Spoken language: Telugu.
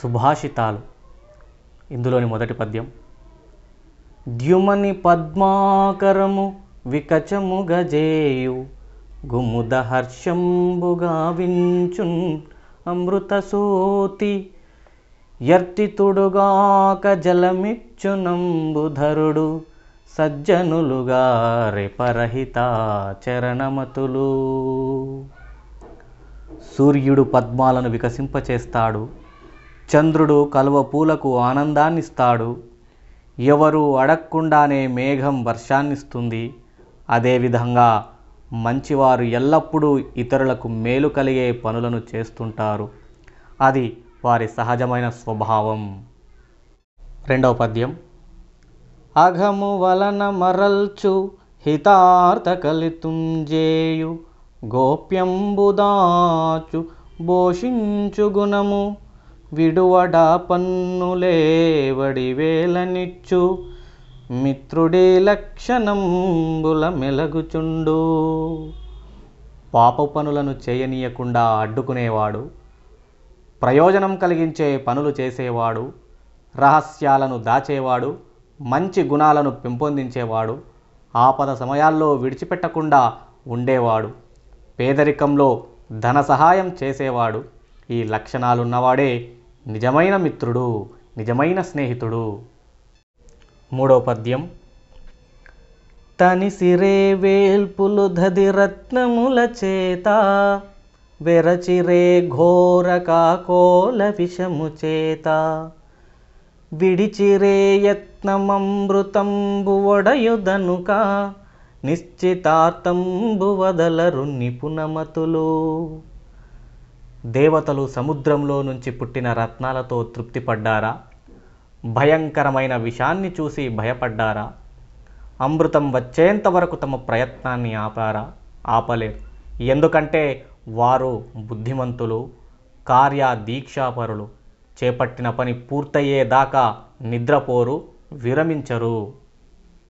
సుభాషితాలు ఇందులోని మొదటి పద్యం ద్యుమని పద్మాకరము వికచము గజేయు గుముద హర్షంబుగా వించున్ అమృతసూతి ఎర్తితుడుగాక జలమిచ్చునంబుధరుడు సజ్జనులుగా రిపరహిత చరణమతులు సూర్యుడు పద్మాలను వికసింపచేస్తాడు చంద్రుడు కలువ పూలకు ఆనందాన్నిస్తాడు ఎవరు అడగకుండానే మేఘం వర్షాన్నిస్తుంది అదేవిధంగా మంచివారు ఎల్లప్పుడూ ఇతరులకు మేలు కలిగే పనులను చేస్తుంటారు అది వారి సహజమైన స్వభావం రెండవ పద్యం అఘము వలన మరల్చు హితార్థ కలితుంజేయు గోప్యంబుదాచు భోషించు గుణము విడువడా వేలనిచ్చు మిత్రుడి లక్షణంబుల మెలగుచుండు పాప పనులను చేయనీయకుండా అడ్డుకునేవాడు ప్రయోజనం కలిగించే పనులు చేసేవాడు రహస్యాలను దాచేవాడు మంచి గుణాలను పెంపొందించేవాడు ఆపద సమయాల్లో విడిచిపెట్టకుండా ఉండేవాడు పేదరికంలో ధన సహాయం చేసేవాడు ఈ లక్షణాలున్నవాడే నిజమైన మిత్రుడు నిజమైన స్నేహితుడు మూడో పద్యం తనిసిరే వేల్పులు రత్నముల చేత వెరచిరే ఘోర కాకోల విషము చేత విడిచిరే యత్నమృతంబు ఒడయుదనుక నిశ్చితార్థంబు వదలరు నిపుణమతులు దేవతలు సముద్రంలో నుంచి పుట్టిన రత్నాలతో తృప్తిపడ్డారా భయంకరమైన విషాన్ని చూసి భయపడ్డారా అమృతం వచ్చేంత వరకు తమ ప్రయత్నాన్ని ఆపారా ఆపలేరు ఎందుకంటే వారు బుద్ధిమంతులు కార్య దీక్షాపరులు చేపట్టిన పని పూర్తయ్యేదాకా నిద్రపోరు విరమించరు